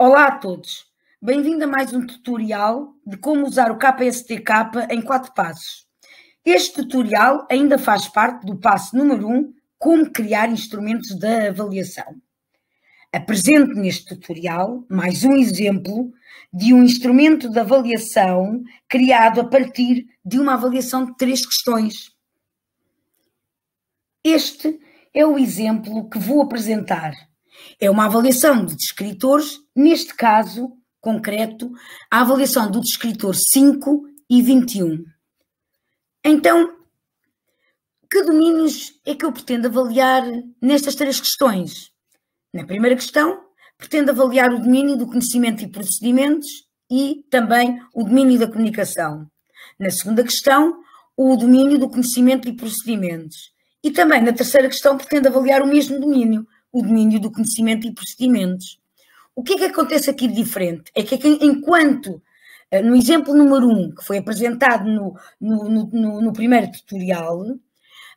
Olá a todos, bem-vindo a mais um tutorial de como usar o KPSTK em 4 passos. Este tutorial ainda faz parte do passo número 1, um, como criar instrumentos de avaliação. Apresento neste tutorial mais um exemplo de um instrumento de avaliação criado a partir de uma avaliação de três questões. Este é o exemplo que vou apresentar é uma avaliação de descritores, neste caso concreto, a avaliação do descritor 5 e 21. Então, que domínios é que eu pretendo avaliar nestas três questões? Na primeira questão, pretendo avaliar o domínio do conhecimento e procedimentos e também o domínio da comunicação. Na segunda questão, o domínio do conhecimento e procedimentos. E também na terceira questão, pretendo avaliar o mesmo domínio, o domínio do conhecimento e procedimentos. O que é que acontece aqui de diferente? É que, enquanto eh, no exemplo número um, que foi apresentado no, no, no, no primeiro tutorial,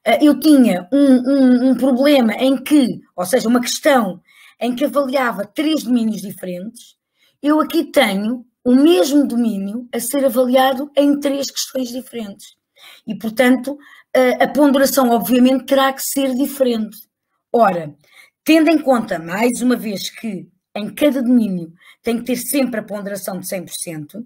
eh, eu tinha um, um, um, problema em que, ou seja, uma questão em que avaliava três domínios diferentes, eu aqui tenho o mesmo domínio a ser avaliado em três questões diferentes. E, portanto, eh, a ponderação, obviamente, terá que ser diferente. Ora, Tendo em conta, mais uma vez, que em cada domínio tem que ter sempre a ponderação de 100%,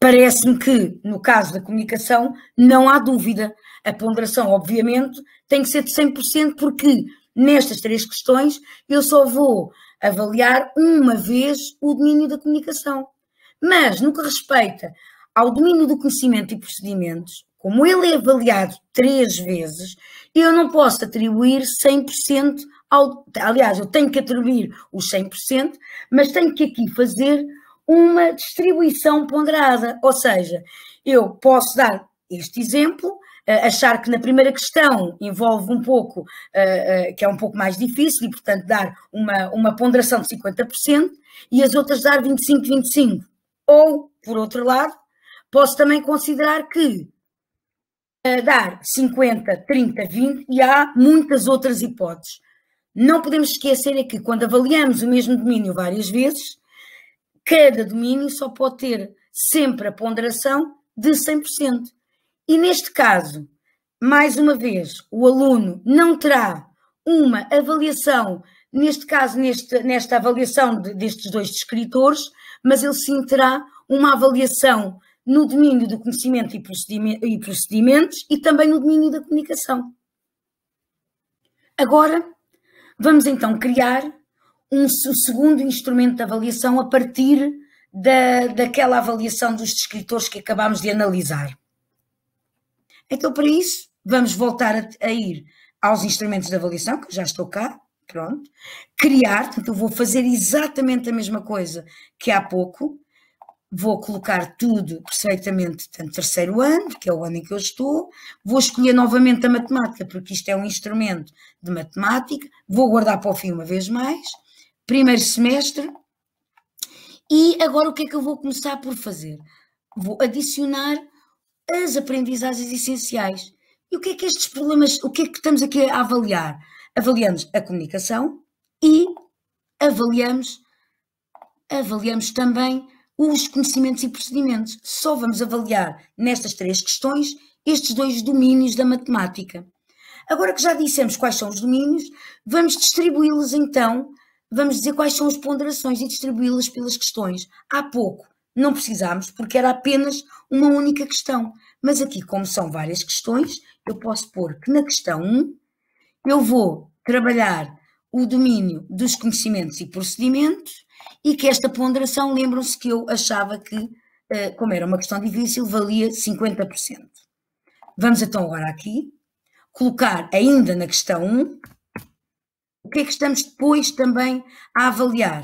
parece-me que, no caso da comunicação, não há dúvida. A ponderação, obviamente, tem que ser de 100%, porque nestas três questões eu só vou avaliar uma vez o domínio da comunicação. Mas, no que respeita ao domínio do conhecimento e procedimentos, como ele é avaliado três vezes, eu não posso atribuir 100% aliás, eu tenho que atribuir os 100%, mas tenho que aqui fazer uma distribuição ponderada, ou seja, eu posso dar este exemplo, eh, achar que na primeira questão envolve um pouco, eh, eh, que é um pouco mais difícil, e portanto dar uma, uma ponderação de 50%, e as outras dar 25, 25. Ou, por outro lado, posso também considerar que dar 50, 30, 20, e há muitas outras hipóteses. Não podemos esquecer é que quando avaliamos o mesmo domínio várias vezes, cada domínio só pode ter sempre a ponderação de 100%. E neste caso, mais uma vez, o aluno não terá uma avaliação, neste caso, neste, nesta avaliação de, destes dois descritores, mas ele sim terá uma avaliação no domínio do conhecimento e, e procedimentos e também no domínio da comunicação. Agora, Vamos então criar um, segundo instrumento de avaliação a partir da, daquela avaliação dos descritores que acabámos de analisar. Então, para isso, vamos voltar a, a ir aos instrumentos de avaliação, que já estou cá, pronto. Criar, portanto, eu vou fazer exatamente a mesma coisa que há pouco, vou colocar tudo perfeitamente, tanto terceiro ano, que é o ano em que eu estou, vou escolher novamente a matemática, porque isto é um instrumento de matemática, vou guardar para o fim uma vez mais, primeiro semestre, e agora o que é que eu vou começar por fazer? Vou adicionar as aprendizagens essenciais. E o que é que estes problemas, o que é que estamos aqui a avaliar? Avaliamos a comunicação e avaliamos avaliamos também os conhecimentos e procedimentos. Só vamos avaliar nestas três questões estes dois domínios da matemática. Agora que já dissemos quais são os domínios, vamos distribuí-los então, vamos dizer quais são as ponderações e distribuí-las pelas questões. Há pouco não precisámos, porque era apenas uma única questão. Mas aqui, como são várias questões, eu posso pôr que na questão 1 eu vou trabalhar o domínio dos conhecimentos e procedimentos e que esta ponderação, lembram-se que eu achava que, eh, como era uma questão difícil, valia 50%. Vamos então agora aqui colocar ainda na questão 1 o que é que estamos depois também a avaliar.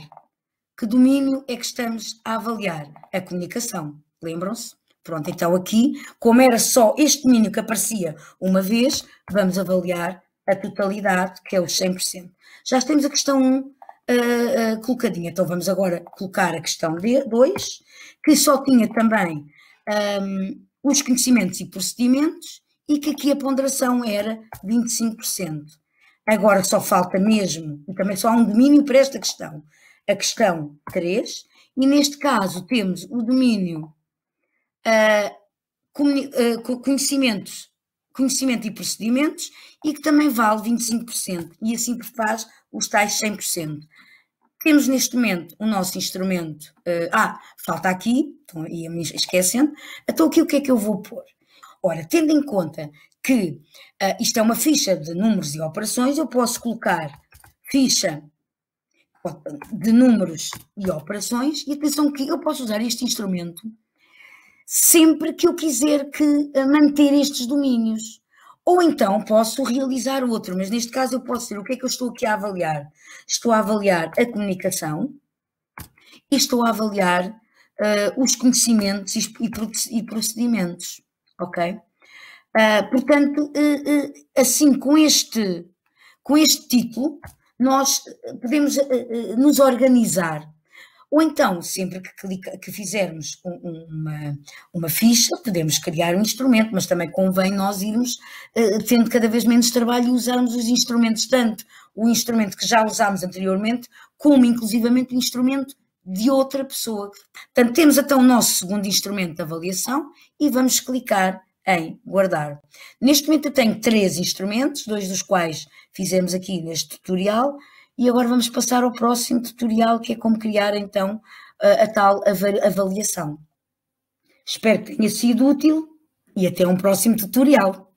Que domínio é que estamos a avaliar? A comunicação, lembram-se? Pronto, então aqui, como era só este domínio que aparecia uma vez, vamos avaliar a totalidade, que é os 100%. Já temos a questão 1 uh, uh, colocadinha, então vamos agora colocar a questão 2, que só tinha também um, os conhecimentos e procedimentos e que aqui a ponderação era 25%. Agora só falta mesmo, e também só há um domínio para esta questão, a questão 3, e neste caso temos o domínio uh, conhecimentos conhecimento e procedimentos e que também vale 25% e assim por faz os tais 100%. Temos neste momento o nosso instrumento. Uh, ah, falta aqui, então, ia me esquecendo. Então, aqui o que é que eu vou pôr? Ora, tendo em conta que uh, isto é uma ficha de números e operações, eu posso colocar ficha de números e operações, e atenção que eu posso usar este instrumento sempre que eu quiser que eh, manter estes domínios. Ou então posso realizar outro, mas neste caso eu posso dizer o que é que eu estou aqui a avaliar? Estou a avaliar a comunicação e estou a avaliar uh, os conhecimentos e, procedimentos, ok? Uh, portanto, uh, assim, com este, com este título, nós podemos nos organizar ou então, sempre que, clica, que fizermos um, uma, uma ficha, podemos criar um instrumento, mas também convém nós irmos uh, tendo cada vez menos trabalho e usarmos os instrumentos, tanto o instrumento que já usámos anteriormente, como inclusivamente o instrumento de outra pessoa. Portanto, temos então o nosso segundo instrumento de avaliação e vamos clicar em guardar. Neste momento eu tenho três instrumentos, dois dos quais fizemos aqui neste tutorial, e agora vamos passar ao próximo tutorial, que é como criar então a, a tal avaliação. Espero que tenha sido útil e até um próximo tutorial.